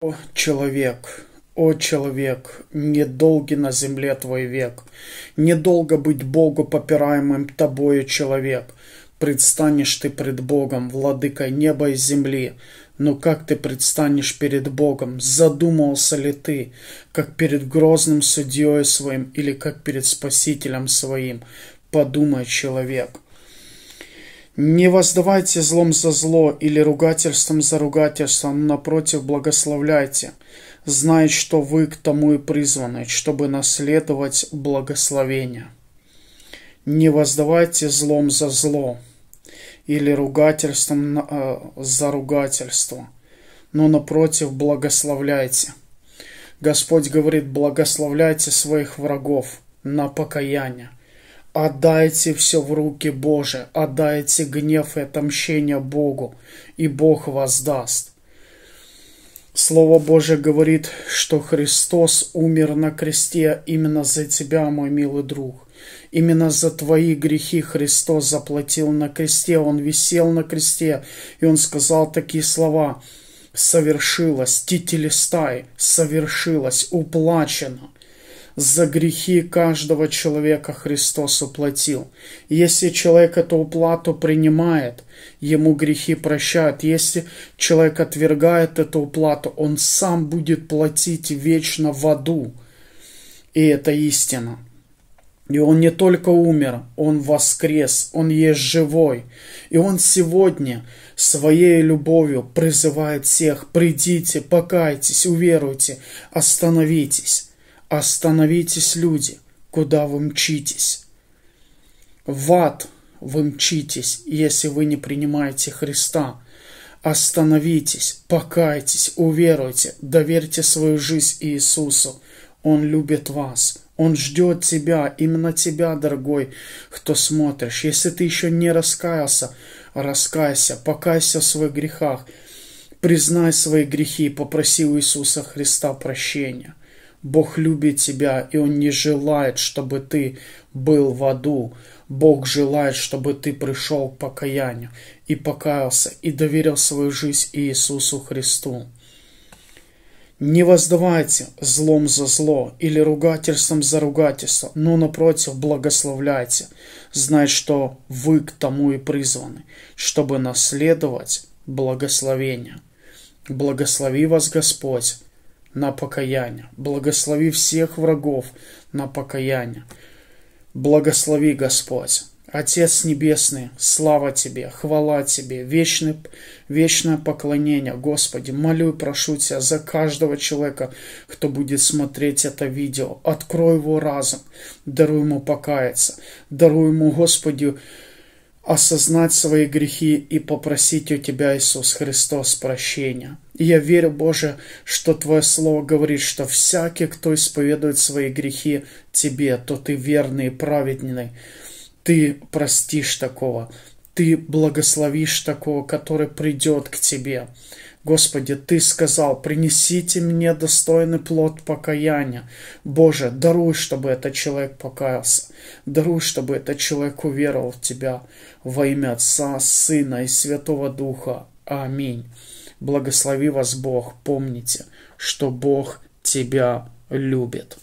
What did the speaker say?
О, человек, о, человек, недолги на земле твой век, Недолго быть Богу попираемым тобою, человек. Предстанешь ты пред Богом, владыкой неба и земли, но как ты предстанешь перед Богом? Задумался ли ты, как перед грозным судьей своим или как перед Спасителем своим? Подумай, человек. Не воздавайте злом за зло или ругательством за ругательство, но напротив благословляйте, зная, что вы к тому и призваны, чтобы наследовать благословение. Не воздавайте злом за зло или ругательством э, за ругательство, но напротив благословляйте. Господь говорит, благословляйте своих врагов на покаяние. Отдайте все в руки Божие, отдайте гнев и отомщение Богу, и Бог воздаст. Слово Божие говорит, что Христос умер на кресте именно за тебя, мой милый друг. Именно за твои грехи Христос заплатил на кресте, Он висел на кресте, и Он сказал такие слова. Совершилось, тителестай, совершилось, уплачено за грехи каждого человека Христос уплатил. Если человек эту уплату принимает, ему грехи прощают. Если человек отвергает эту уплату, он сам будет платить вечно в аду. И это истина. И он не только умер, он воскрес, он есть живой. И он сегодня своей любовью призывает всех, придите, покайтесь, уверуйте, остановитесь. Остановитесь, люди, куда вы мчитесь? В ад вы мчитесь, если вы не принимаете Христа. Остановитесь, покайтесь, уверуйте, доверьте свою жизнь Иисусу. Он любит вас, он ждет тебя, именно тебя, дорогой, кто смотришь. Если ты еще не раскаялся, раскайся, покайся в своих грехах, признай свои грехи, попроси у Иисуса Христа прощения – Бог любит тебя, и Он не желает, чтобы ты был в аду. Бог желает, чтобы ты пришел к покаянию и покаялся, и доверил свою жизнь Иисусу Христу. Не воздавайте злом за зло или ругательством за ругательство, но напротив благословляйте, зная, что вы к тому и призваны, чтобы наследовать благословение. Благослови вас Господь на покаяние. Благослови всех врагов на покаяние. Благослови, Господь. Отец Небесный, слава Тебе, хвала Тебе, вечный, вечное поклонение, Господи. Молю и прошу Тебя за каждого человека, кто будет смотреть это видео. Открой его разум, даруй ему покаяться, даруй ему, Господи, осознать свои грехи и попросить у Тебя, Иисус Христос, прощения. И я верю, Боже, что Твое Слово говорит, что всякий, кто исповедует свои грехи Тебе, то Ты верный и праведный. Ты простишь такого, Ты благословишь такого, который придет к Тебе. Господи, Ты сказал, принесите мне достойный плод покаяния. Боже, даруй, чтобы этот человек покаялся. Даруй, чтобы этот человек уверовал в Тебя. Во имя Отца, Сына и Святого Духа. Аминь. Благослови вас Бог. Помните, что Бог тебя любит.